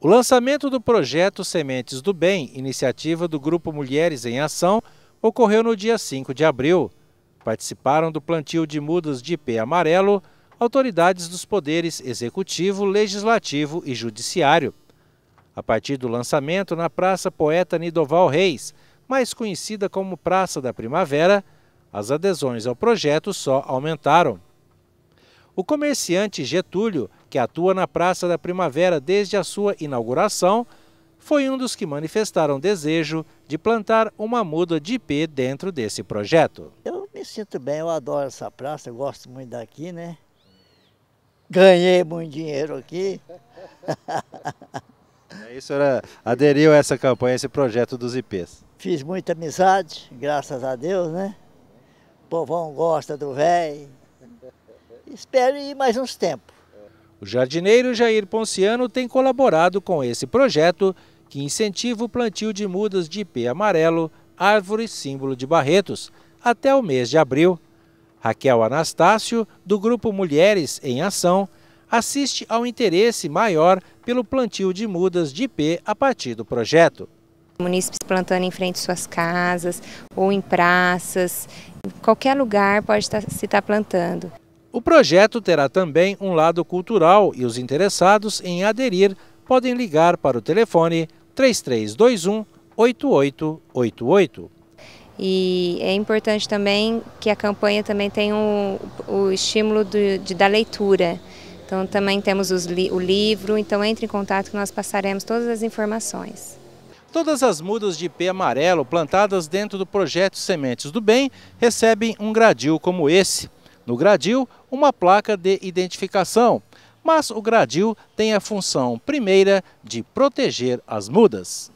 O lançamento do projeto Sementes do Bem, iniciativa do Grupo Mulheres em Ação, ocorreu no dia 5 de abril. Participaram do plantio de mudas de IP amarelo autoridades dos poderes executivo, legislativo e judiciário. A partir do lançamento na Praça Poeta Nidoval Reis, mais conhecida como Praça da Primavera, as adesões ao projeto só aumentaram. O comerciante Getúlio que atua na Praça da Primavera desde a sua inauguração, foi um dos que manifestaram desejo de plantar uma muda de IP dentro desse projeto. Eu me sinto bem, eu adoro essa praça, gosto muito daqui, né? Ganhei muito dinheiro aqui. Aí a senhora aderiu a essa campanha, a esse projeto dos IPs? Fiz muita amizade, graças a Deus, né? O povão gosta do velho. Espero ir mais uns tempos. O jardineiro Jair Ponciano tem colaborado com esse projeto que incentiva o plantio de mudas de ipê amarelo, árvore símbolo de Barretos, até o mês de abril. Raquel Anastácio, do grupo Mulheres em Ação, assiste ao interesse maior pelo plantio de mudas de ipê a partir do projeto. Munícipes plantando em frente às suas casas ou em praças, em qualquer lugar pode se estar plantando. O projeto terá também um lado cultural e os interessados em aderir podem ligar para o telefone 3321 8888. E é importante também que a campanha também tenha o estímulo do, de, da leitura. Então também temos os, o livro, então entre em contato que nós passaremos todas as informações. Todas as mudas de pé amarelo plantadas dentro do projeto Sementes do Bem recebem um gradil como esse. No gradil, uma placa de identificação, mas o gradil tem a função primeira de proteger as mudas.